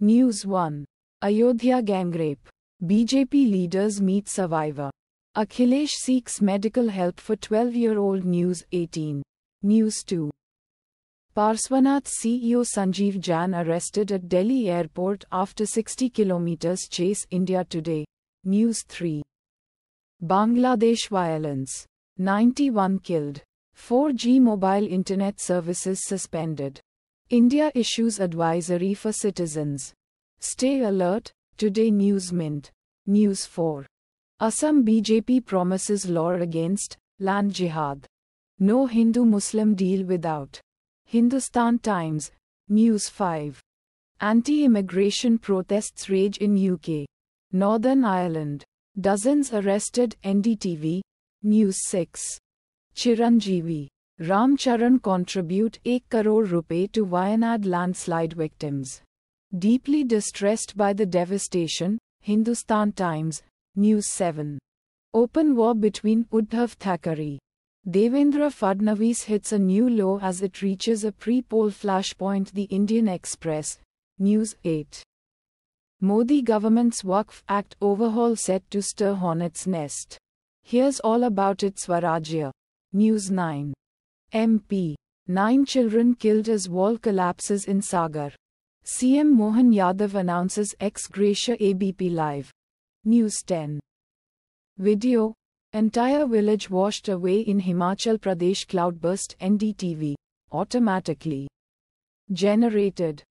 News 1. Ayodhya gang rape. BJP leaders meet survivor. Akhilesh seeks medical help for 12 year old News 18. News 2. Parswanath CEO Sanjeev Jan arrested at Delhi airport after 60 kilometers chase India today. News 3. Bangladesh violence. 91 killed. 4G mobile internet services suspended. India issues advisory for citizens. Stay alert, today News Mint. News 4. Assam BJP promises law against land jihad. No Hindu Muslim deal without. Hindustan Times, News 5. Anti immigration protests rage in UK. Northern Ireland. Dozens arrested, NDTV, News 6. Chiranjeevi. Ramcharan contribute 1 crore rupee to Wayanad landslide victims. Deeply distressed by the devastation, Hindustan Times, News 7. Open war between Uddhav Thackeray. Devendra Fadnavis hits a new low as it reaches a pre-poll flashpoint The Indian Express, News 8. Modi government's Wakf Act overhaul set to stir hornet's nest. Here's all about it Swarajya. News 9. MP. Nine children killed as wall collapses in Sagar. CM Mohan Yadav announces ex gratia ABP Live. News 10. Video Entire village washed away in Himachal Pradesh cloudburst NDTV. Automatically generated.